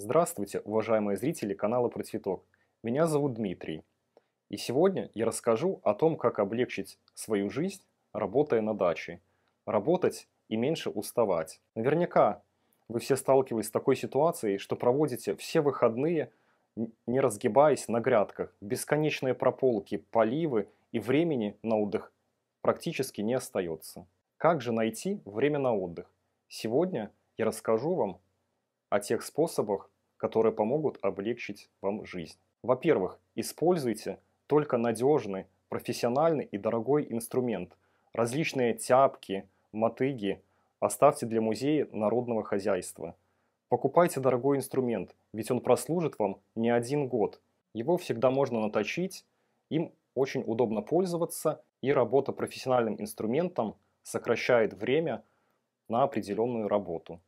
Здравствуйте, уважаемые зрители канала Про Цветок. Меня зовут Дмитрий. И сегодня я расскажу о том, как облегчить свою жизнь, работая на даче. Работать и меньше уставать. Наверняка вы все сталкивались с такой ситуацией, что проводите все выходные, не разгибаясь на грядках. Бесконечные прополки, поливы и времени на отдых практически не остается. Как же найти время на отдых? Сегодня я расскажу вам о тех способах, которые помогут облегчить вам жизнь. Во-первых, используйте только надежный, профессиональный и дорогой инструмент. Различные тяпки, мотыги оставьте для музея народного хозяйства. Покупайте дорогой инструмент, ведь он прослужит вам не один год. Его всегда можно наточить, им очень удобно пользоваться, и работа профессиональным инструментом сокращает время на определенную работу.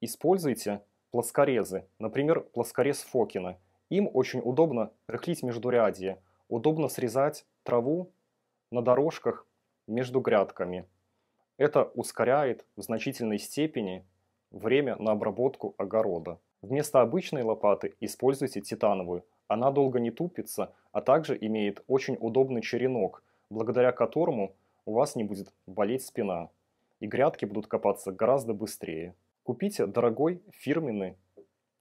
Используйте плоскорезы, например, плоскорез Фокина. Им очень удобно рыхлить междурядье, удобно срезать траву на дорожках между грядками. Это ускоряет в значительной степени время на обработку огорода. Вместо обычной лопаты используйте титановую. Она долго не тупится, а также имеет очень удобный черенок, благодаря которому у вас не будет болеть спина, и грядки будут копаться гораздо быстрее. Купите дорогой фирменный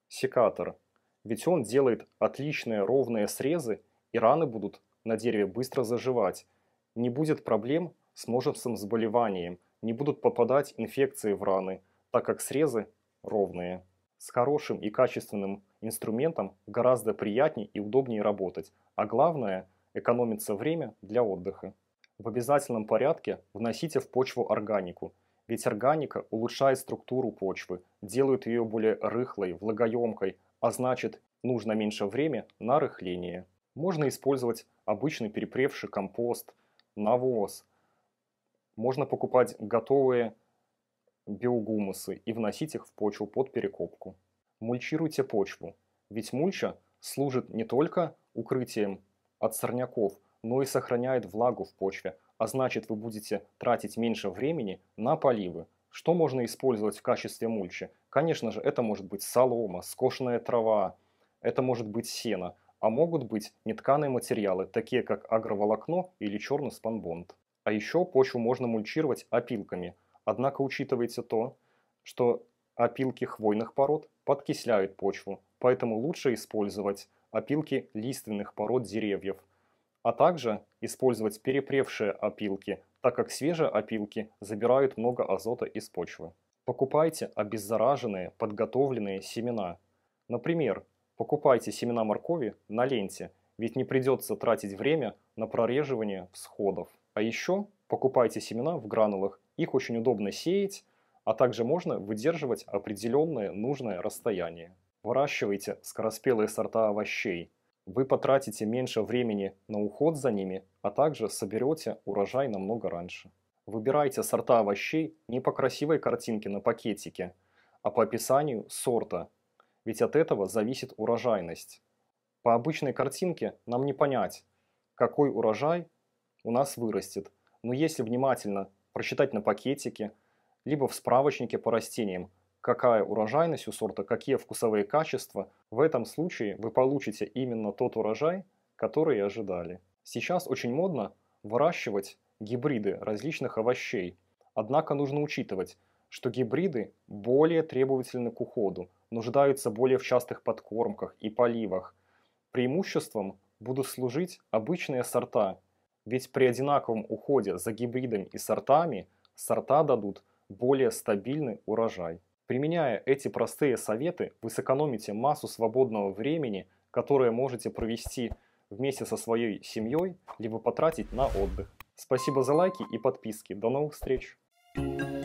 секатор, ведь он делает отличные ровные срезы, и раны будут на дереве быстро заживать. Не будет проблем с множеством заболеванием, не будут попадать инфекции в раны, так как срезы ровные. С хорошим и качественным инструментом гораздо приятнее и удобнее работать, а главное – экономится время для отдыха. В обязательном порядке вносите в почву органику – ведь органика улучшает структуру почвы, делает ее более рыхлой, влагоемкой, а значит нужно меньше времени на рыхление. Можно использовать обычный перепревший компост, навоз. Можно покупать готовые биогумусы и вносить их в почву под перекопку. Мульчируйте почву, ведь мульча служит не только укрытием от сорняков, но и сохраняет влагу в почве, а значит вы будете тратить меньше времени на поливы. Что можно использовать в качестве мульчи? Конечно же, это может быть солома, скошенная трава, это может быть сено, а могут быть нетканые материалы, такие как агроволокно или черный спанбонд. А еще почву можно мульчировать опилками. Однако учитывайте то, что опилки хвойных пород подкисляют почву, поэтому лучше использовать опилки лиственных пород деревьев, а также использовать перепревшие опилки, так как свежие опилки забирают много азота из почвы. Покупайте обеззараженные, подготовленные семена. Например, покупайте семена моркови на ленте, ведь не придется тратить время на прореживание всходов. А еще покупайте семена в гранулах, их очень удобно сеять, а также можно выдерживать определенное нужное расстояние. Выращивайте скороспелые сорта овощей – вы потратите меньше времени на уход за ними, а также соберете урожай намного раньше. Выбирайте сорта овощей не по красивой картинке на пакетике, а по описанию сорта, ведь от этого зависит урожайность. По обычной картинке нам не понять, какой урожай у нас вырастет, но если внимательно прочитать на пакетике, либо в справочнике по растениям, какая урожайность у сорта, какие вкусовые качества, в этом случае вы получите именно тот урожай, который и ожидали. Сейчас очень модно выращивать гибриды различных овощей. Однако нужно учитывать, что гибриды более требовательны к уходу, нуждаются более в частых подкормках и поливах. Преимуществом будут служить обычные сорта, ведь при одинаковом уходе за гибридом и сортами сорта дадут более стабильный урожай. Применяя эти простые советы, вы сэкономите массу свободного времени, которое можете провести вместе со своей семьей, либо потратить на отдых. Спасибо за лайки и подписки. До новых встреч! Thank you